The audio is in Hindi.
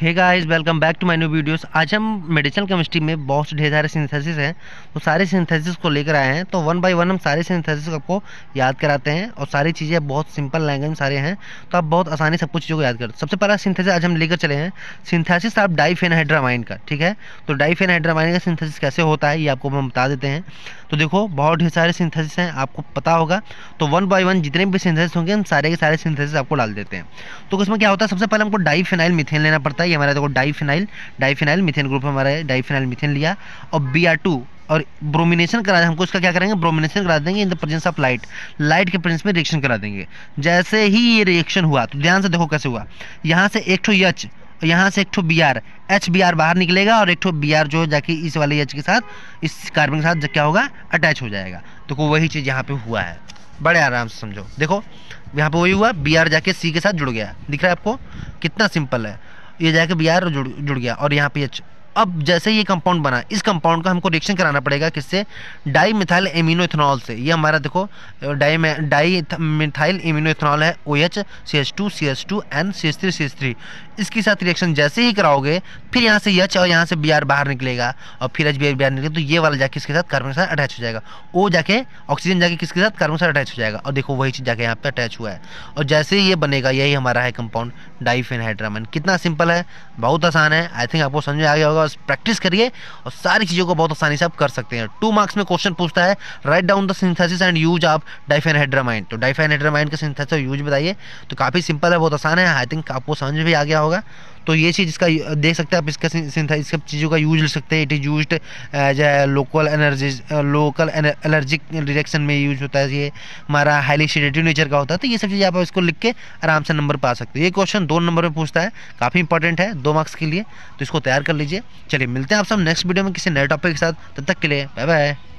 hey guys welcome back to my new videos आज हम मेडिसिनल केमिस्ट्री में बहुत से ढेर सारे सिंथेसिस हैं तो सारे सिंथेसिस को लेकर आए हैं तो वन बाय वन हम सारे सिंथेसिस को आपको याद कराते हैं और सारी चीज़ें बहुत सिंपल लैंग्वेज में सारे हैं तो आप बहुत आसानी से कुछ चीज़ों को याद कर सबसे पहला सिंथेसिस आज हम लेकर चले हैं सिंथेसिस आप डाइफेनहाइड्रामाइन का ठीक है तो डाइफेनहाइड्रामाइन का सिंथेसिस कैसे होता है ये आपको हम बता देते हैं तो देखो बहुत ढेर सारे सिंथेसिस हैं आपको पता होगा तो वन बाय वन जितने भी सिंथेसिस होंगे हम सारे के सारे सिंथेसिस आपको डाल देते हैं तो उसमें क्या होता है सबसे पहले हमको डाईफिनाइल मिथेन लेना पड़ता है ये हमारा देखो डाईफिनाइल डाईफिनाइल मिथेन ग्रुप हमारा फिनाइल मिथेन लिया और बी और ब्रोमिनेशन करा हमको इसका क्या करेंगे ब्रोमिनेशन करा देंगे in the presence of light light के प्रेजेंस में रिएक्शन करा देंगे जैसे ही ये रिएक्शन हुआ तो ध्यान से देखो कैसे हुआ यहाँ से एक ठो यच तो यहाँ से एक ठो B R H B R बाहर निकलेगा और एक ठो बी आर जो है जाके इस वाले एच के साथ इस कार्बन के साथ क्या होगा अटैच हो जाएगा तो वही चीज़ यहाँ पे हुआ है बड़े आराम से समझो देखो यहाँ पे वही हुआ बी आर जाके सी के साथ जुड़ गया दिख रहा है आपको कितना सिंपल है ये जाके बी आर जुड़ जुड़ गया और यहाँ पे एच अब जैसे ये कंपाउंड बना इस कंपाउंड का हमको रिएक्शन कराना पड़ेगा किससे डाई मिथाइल एमिनो इथेनॉल से ये हमारा देखो di di methyl amino ethanol है O H C H two C H two N C H three C H three इसके साथ रिएक्शन जैसे ही कराओगे फिर यहाँ से यच और यहाँ से बी आर बाहर निकलेगा और फिर एच बी आर आर निकलेगा तो ये वाला जाके इसके साथ कार्बन के साथ अटैच हो जाएगा ओ जाके ऑक्सीजन जाके किसके साथ कार्बन के साथ अटैच हो जाएगा और देखो वही चीज़ जाके यहाँ पे अटैच हुआ है और जैसे ही ये बनेगा यही हमारा है कंपाउंड डाइफेनहाइड्रामिन कितना सिंपल है बहुत आसान है आई थिंक आपको समझ आ गया होगा प्रैक्टिस करिए और सारी चीज़ों को बहुत आसानी से आप कर सकते हैं टू मार्क्स में क्वेश्चन पूछता है write down the synthesis and use of diphenhydramine तो डाइफेनहाइड्रामाइन का सिंथेसिस यूज बताइए तो काफ़ी सिंपल है बहुत आसान है आई थिंक आपको समझ भी आ गया होगा तो ये चीज़ इसका देख सकते हैं आप इसका इस सब चीज़ों का यूज ले सकते हैं it is use as a local energy local allergic reaction में यूज होता है ये हमारा हाईली सीडेटिव नेचर का होता है तो ये सब चीज़ आप इसको लिख के आराम से नंबर पा सकते हो ये क्वेश्चन दो नंबर में पूछता है काफ़ी इंपॉर्टेंट है दो मार्क्स के लिए तो इसको तैयार कर लीजिए चलिए मिलते हैं आप सब नेक्स्ट वीडियो में किसी नए टॉपिक के साथ तब तक के लिए बाय बाय